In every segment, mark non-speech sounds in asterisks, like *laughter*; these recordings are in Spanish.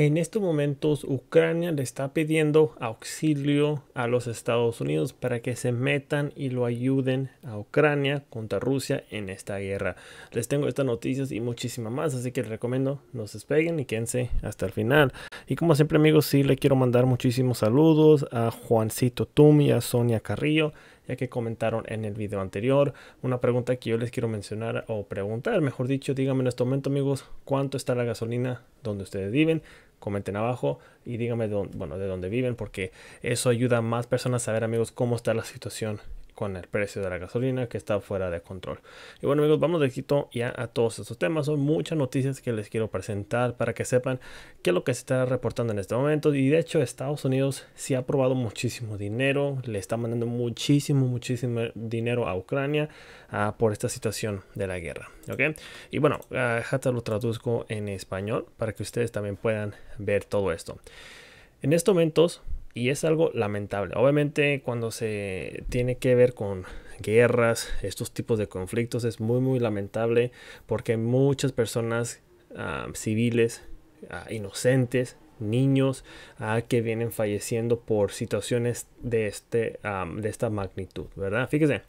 En estos momentos Ucrania le está pidiendo auxilio a los Estados Unidos para que se metan y lo ayuden a Ucrania contra Rusia en esta guerra. Les tengo estas noticias y muchísimas más, así que les recomiendo no se despeguen y quédense hasta el final. Y como siempre amigos, sí le quiero mandar muchísimos saludos a Juancito Tumi, a Sonia Carrillo, ya que comentaron en el video anterior. Una pregunta que yo les quiero mencionar o preguntar, mejor dicho, díganme en este momento amigos, ¿cuánto está la gasolina donde ustedes viven? comenten abajo y díganme de dónde, bueno, de dónde viven porque eso ayuda a más personas a saber, amigos cómo está la situación con el precio de la gasolina que está fuera de control. Y bueno amigos, vamos de quito ya a todos estos temas. Son muchas noticias que les quiero presentar para que sepan qué es lo que se está reportando en este momento. Y de hecho Estados Unidos sí ha aprobado muchísimo dinero, le está mandando muchísimo, muchísimo dinero a Ucrania ah, por esta situación de la guerra. Y bueno, ah, hasta lo traduzco en español para que ustedes también puedan ver todo esto. En estos momentos y es algo lamentable. Obviamente cuando se tiene que ver con guerras, estos tipos de conflictos, es muy muy lamentable porque muchas personas ah, civiles, ah, inocentes, niños ah, que vienen falleciendo por situaciones de, este, de esta magnitud, ¿verdad? Fíjese,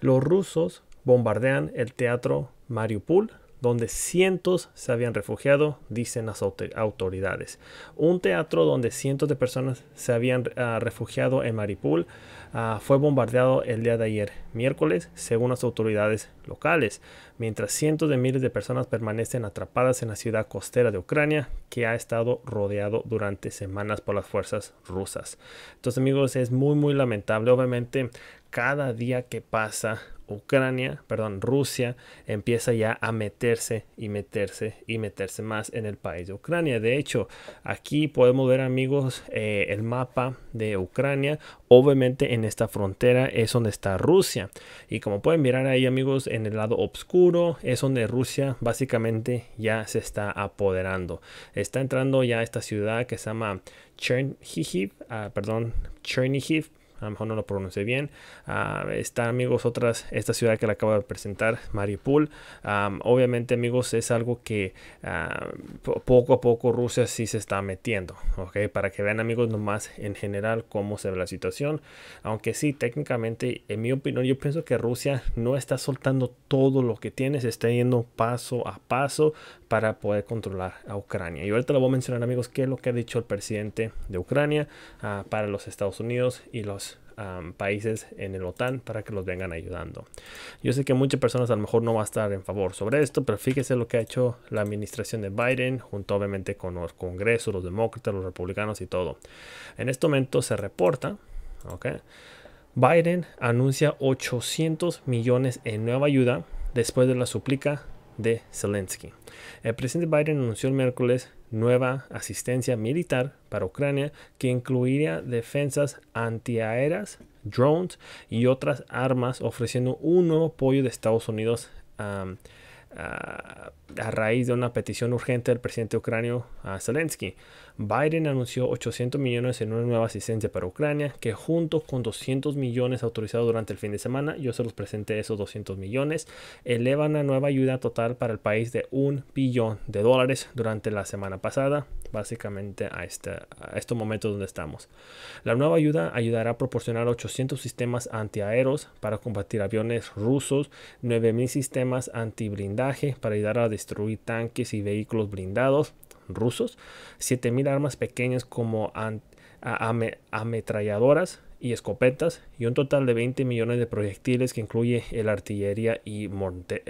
los rusos bombardean el teatro Mariupol donde cientos se habían refugiado, dicen las autoridades. Un teatro donde cientos de personas se habían ah, refugiado en Maripul ah, fue bombardeado el día de ayer, miércoles, según las autoridades locales, mientras cientos de miles de personas permanecen atrapadas en la ciudad costera de Ucrania, que ha estado rodeado durante semanas por las fuerzas rusas. Entonces amigos, es muy muy lamentable. Obviamente, cada día que pasa Ucrania, perdón, Rusia empieza ya a meterse y meterse y meterse más en el país de Ucrania. De hecho, aquí podemos ver, amigos, eh, el mapa de Ucrania. Obviamente en esta frontera es donde está Rusia. Y como pueden mirar ahí, amigos, en el lado oscuro es donde Rusia básicamente ya se está apoderando. Está entrando ya esta ciudad que se llama Chernihiv, ah, perdón, Chernihiv, a lo mejor no lo pronuncie bien. Ah, está, amigos, otras, esta ciudad que le acabo de presentar, Mariupol. obviamente, amigos, es algo que ah, poco a poco Rusia sí se está metiendo, ¿ok? Para que vean, amigos, nomás en general cómo se ve la situación. Aunque sí, técnicamente, en mi opinión, yo pienso que Rusia no está soltando todo lo que tiene, se está yendo paso a paso para poder controlar a Ucrania. Y ahorita lo voy a mencionar, amigos, qué es lo que ha dicho el presidente de Ucrania ah, para los Estados Unidos y los países en el OTAN para que los vengan ayudando. Yo sé que muchas personas a lo mejor no va a estar en favor sobre esto, pero fíjese lo que ha hecho la administración de Biden, junto obviamente con los congresos, los demócratas, los republicanos y todo. En este momento se reporta, ¿ok? Biden anuncia 800 millones en nueva ayuda después de la suplica de Zelensky. El presidente Biden anunció el miércoles nueva asistencia militar para Ucrania que incluiría defensas antiaéreas, drones y otras armas, ofreciendo un nuevo apoyo de Estados Unidos a Ah, a raíz de una petición urgente del presidente ucranio a Zelensky. Biden anunció 800 millones en una nueva asistencia para Ucrania, que junto con 200 millones autorizados durante el fin de semana, yo se los presenté esos 200 millones, elevan la nueva ayuda total para el país de un billón de dólares durante la semana pasada, básicamente a, este, a estos momentos donde estamos. La nueva ayuda ayudará a proporcionar 800 sistemas antiaéreos para combatir aviones rusos, 9.000 sistemas antiblindados, para ayudar a destruir tanques y vehículos blindados rusos, 7.000 armas pequeñas como ametralladoras, y escopetas y un total de 20 millones de proyectiles que incluye el artillería y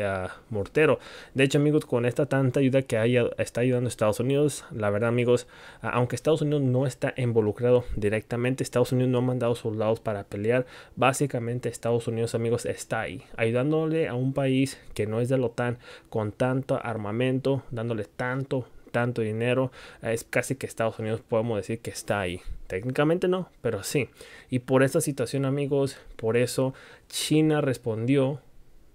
ah, mortero. De hecho amigos, con esta tanta ayuda que haya, está ayudando Estados Unidos, la verdad amigos, aunque Estados Unidos no está involucrado directamente, Estados Unidos no ha mandado soldados para pelear, básicamente Estados Unidos amigos está ahí, ayudándole a un país que no es de la OTAN con tanto armamento, dándole tanto tanto dinero. Eh, es casi que Estados Unidos podemos decir que está ahí. Técnicamente no, pero sí. Y por esta situación, amigos, por eso China respondió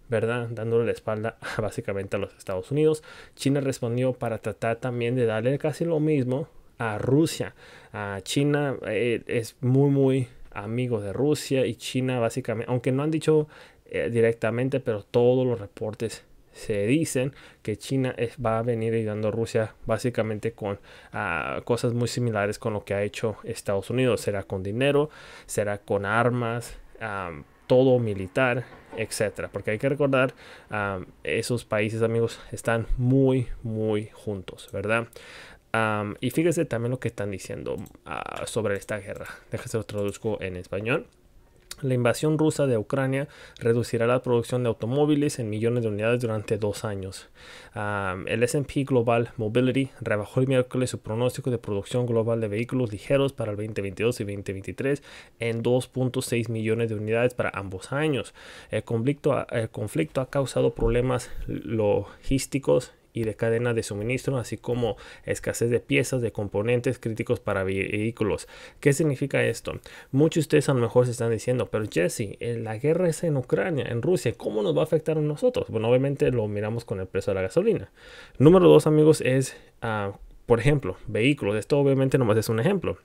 ¿verdad? Dándole la espalda *laughs* básicamente a los Estados Unidos. China respondió para tratar también de darle casi lo mismo a Rusia. A China eh, es muy, muy amigo de Rusia y China básicamente, aunque no han dicho eh, directamente, pero todos los reportes se dicen que China va a venir ayudando a Rusia básicamente con ah, cosas muy similares con lo que ha hecho Estados Unidos. Será con dinero, será con armas, ah, todo militar, etcétera. Porque hay que recordar, ah, esos países, amigos, están muy, muy juntos, ¿verdad? y fíjese también lo que están diciendo sobre esta guerra. Déjese lo traduzco en español. La invasión rusa de Ucrania reducirá la producción de automóviles en millones de unidades durante dos años. Ah, el SP Global Mobility rebajó el miércoles su pronóstico de producción global de vehículos ligeros para el 2022 y 2023 en 2.6 millones de unidades para ambos años. El conflicto, el conflicto ha causado problemas logísticos y de cadena de suministro, así como escasez de piezas de componentes críticos para vehículos. ¿Qué significa esto? Muchos de ustedes a lo mejor se están diciendo, pero Jesse, eh, la guerra es en Ucrania, en Rusia, ¿cómo nos va a afectar a nosotros? Bueno, obviamente lo miramos con el precio de la gasolina. Número dos, amigos, es, ah, por ejemplo, vehículos. Esto obviamente nomás es un ejemplo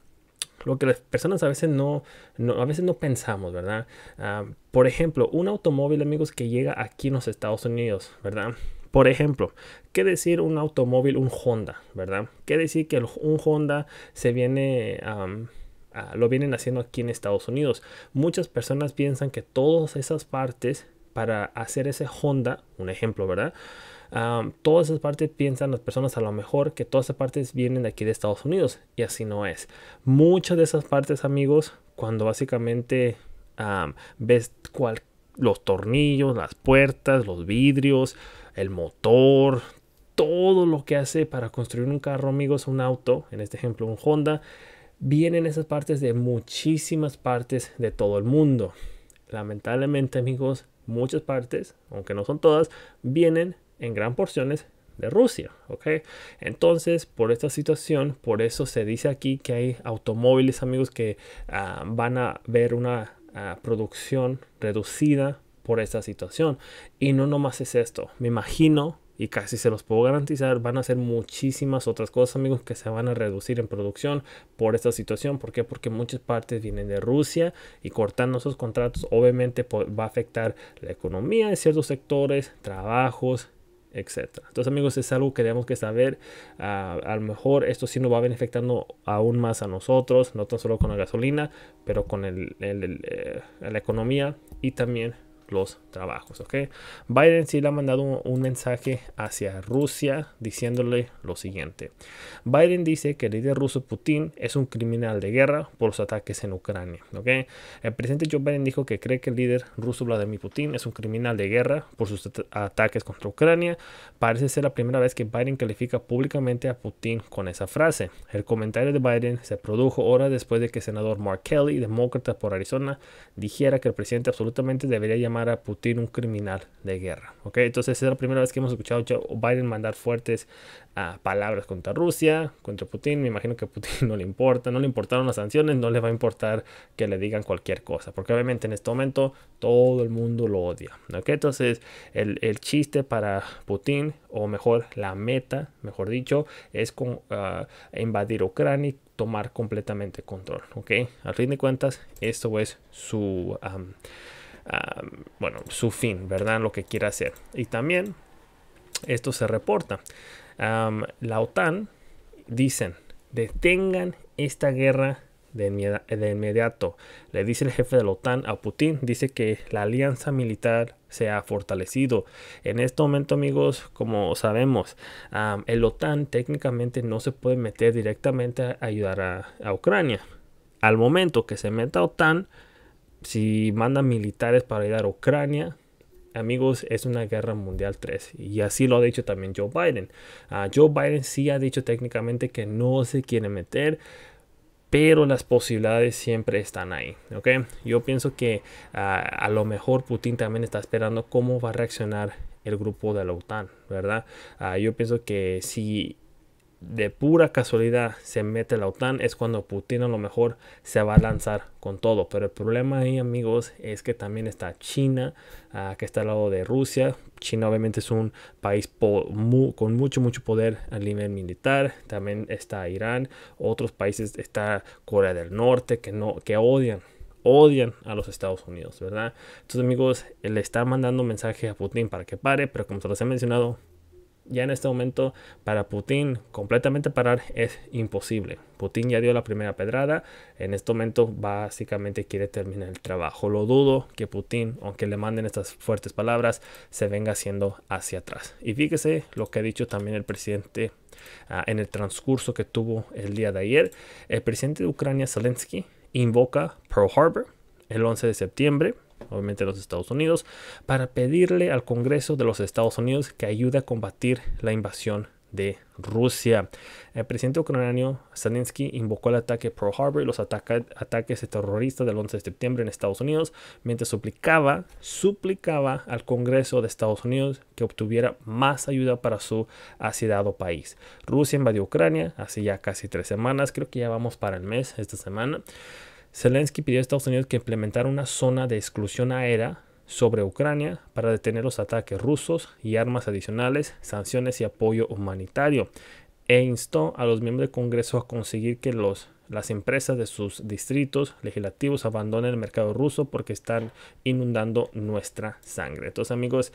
lo que las personas a veces no, a veces no pensamos, ¿verdad? Ah, por ejemplo, un automóvil, amigos, que llega aquí en los Estados Unidos, ¿verdad? Por ejemplo, ¿qué decir un automóvil, un Honda, verdad? ¿Qué decir que un Honda se viene... lo vienen haciendo aquí en Estados Unidos. Muchas personas piensan que todas esas partes para hacer ese Honda, un ejemplo, ¿verdad? todas esas partes piensan las personas a lo mejor que todas esas partes vienen de aquí de Estados Unidos y así no es. Muchas de esas partes, amigos, cuando básicamente ves los tornillos, las puertas, los vidrios, el motor, todo lo que hace para construir un carro, amigos, un auto, en este ejemplo un Honda, vienen esas partes de muchísimas partes de todo el mundo. Lamentablemente, amigos, muchas partes, aunque no son todas, vienen en gran porciones de Rusia, ¿ok? Entonces, por esta situación, por eso se dice aquí que hay automóviles, amigos, que ah, van a ver una ah, producción reducida por esta situación. Y no nomás es esto, me imagino y casi se los puedo garantizar, van a ser muchísimas otras cosas, amigos, que se van a reducir en producción por esta situación. ¿Por Porque muchas partes vienen de Rusia y cortando esos contratos obviamente va a afectar la economía de ciertos sectores, trabajos, etcétera. Entonces, amigos, es algo que tenemos que saber. Ah, a lo mejor esto sí nos va a venir afectando aún más a nosotros, no tan solo con la gasolina, pero con eh, la economía y también los trabajos. ok, Biden sí le ha mandado un, mensaje hacia Rusia diciéndole lo siguiente. Biden dice que el líder ruso Putin es un criminal de guerra por los ataques en Ucrania. ¿okay? El presidente Joe Biden dijo que cree que el líder ruso Vladimir Putin es un criminal de guerra por sus ataques contra Ucrania. Parece ser la primera vez que Biden califica públicamente a Putin con esa frase. El comentario de Biden se produjo horas después de que el senador Mark Kelly, demócrata por Arizona, dijera que el presidente absolutamente debería llamar a Putin un criminal de guerra. ¿ok? Entonces es la primera vez que hemos escuchado a Biden mandar fuertes ah, palabras contra Rusia, contra Putin. Me imagino que a Putin *laughs* no le importa, no le importaron las sanciones, no le va a importar que le digan cualquier cosa, porque obviamente en este momento todo el mundo lo odia. ¿ok? Entonces el, el chiste para Putin, o mejor la meta, mejor dicho, es con, ah, invadir Ucrania y tomar completamente control. ¿ok? Al fin de cuentas, esto es su bueno, su fin, ¿verdad? Lo que quiere hacer. Y también esto se reporta. la OTAN dicen, detengan esta guerra de, inmediato. Le dice el jefe de la OTAN a Putin, dice que la alianza militar se ha fortalecido. En este momento, amigos, como sabemos, el OTAN técnicamente no se puede meter directamente a ayudar a, Ucrania. Al momento que se meta OTAN, si mandan militares para ayudar a Ucrania, amigos, es una guerra mundial 3. Y así lo ha dicho también Joe Biden. Ah, Joe Biden sí ha dicho técnicamente que no se quiere meter. Pero las posibilidades siempre están ahí. ¿okay? Yo pienso que ah, a lo mejor Putin también está esperando cómo va a reaccionar el grupo de la OTAN, ¿verdad? Ah, yo pienso que si de pura casualidad se mete la OTAN, es cuando Putin a lo mejor se va a lanzar con todo. Pero el problema ahí, amigos, es que también está China, ah, que está al lado de Rusia. China obviamente es un país con mucho, mucho poder a nivel militar. También está Irán, otros países, está Corea del Norte, que, no, que odian odian a los Estados Unidos, ¿verdad? Entonces, amigos, le está mandando mensaje a Putin para que pare, pero como se los he mencionado, ya en este momento para Putin completamente parar es imposible. Putin ya dio la primera pedrada, en este momento básicamente quiere terminar el trabajo. Lo dudo que Putin, aunque le manden estas fuertes palabras, se venga haciendo hacia atrás. Y fíjese lo que ha dicho también el presidente ah, en el transcurso que tuvo el día de ayer. El presidente de Ucrania, Zelensky, invoca Pearl Harbor el 11 de septiembre obviamente los Estados Unidos, para pedirle al Congreso de los Estados Unidos que ayude a combatir la invasión de Rusia. El presidente ucraniano Zelensky invocó el ataque Pearl Harbor y los ataques terroristas del 11 de septiembre en Estados Unidos, mientras suplicaba, suplicaba al Congreso de Estados Unidos que obtuviera más ayuda para su asediado país. Rusia invadió Ucrania hace ya casi tres semanas, creo que ya vamos para el mes esta semana. Zelensky pidió a Estados Unidos que implementara una zona de exclusión aérea sobre Ucrania para detener los ataques rusos y armas adicionales, sanciones y apoyo humanitario, e instó a los miembros del Congreso a conseguir que los, las empresas de sus distritos legislativos abandonen el mercado ruso porque están inundando nuestra sangre. Entonces amigos,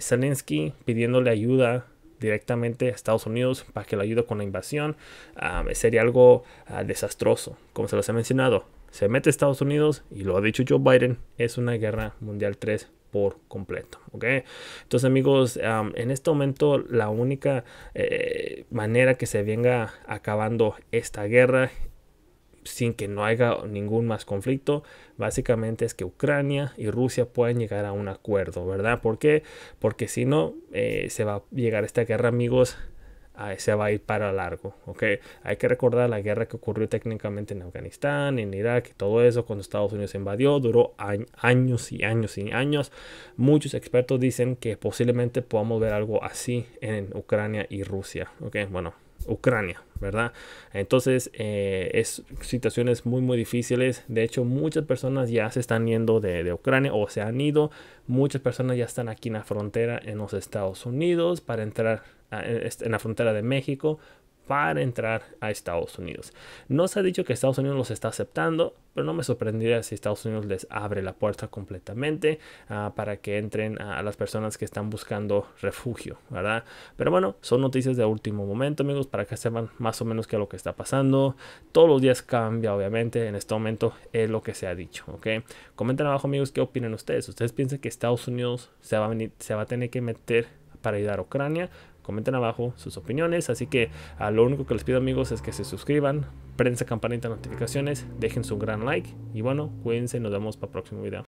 Zelensky pidiéndole ayuda directamente a Estados Unidos para que lo ayude con la invasión, sería algo ah, desastroso. Como se los he mencionado, se mete Estados Unidos y lo ha dicho Joe Biden, es una guerra mundial 3 por completo. ¿ok? Entonces amigos, en este momento la única eh, manera que se venga acabando esta guerra sin que no haya ningún más conflicto, básicamente es que Ucrania y Rusia pueden llegar a un acuerdo, ¿verdad? ¿Por qué? Porque si no, eh, se va a llegar esta guerra, amigos, ah, se va a ir para largo, ¿ok? Hay que recordar la guerra que ocurrió técnicamente en Afganistán, en Irak y todo eso, cuando Estados Unidos invadió, duró años y años y años. Muchos expertos dicen que posiblemente podamos ver algo así en Ucrania y Rusia, ¿ok? Bueno, Ucrania, ¿verdad? Entonces, eh, es situaciones muy, muy difíciles. De hecho, muchas personas ya se están yendo de, Ucrania o se han ido. Muchas personas ya están aquí en la frontera en los Estados Unidos para entrar en la frontera de México para entrar a Estados Unidos. No se ha dicho que Estados Unidos los está aceptando, pero no me sorprendería si Estados Unidos les abre la puerta completamente ah, para que entren a, las personas que están buscando refugio, ¿verdad? Pero bueno, son noticias de último momento, amigos, para que sepan más o menos qué es lo que está pasando. Todos los días cambia, obviamente, en este momento es lo que se ha dicho, ¿ok? Comenten abajo, amigos, qué opinan ustedes. ¿Ustedes piensan que Estados Unidos se va a tener que meter para ayudar a Ucrania? comenten abajo sus opiniones. Así que a ah, lo único que les pido amigos es que se suscriban, prensa campanita de notificaciones, dejen su gran like y bueno, cuídense, nos vemos para el próximo video.